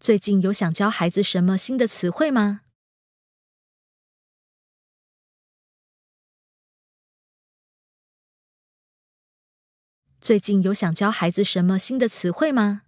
最近有想教孩子什么新的词汇吗？最近有想教孩子什么新的词汇吗？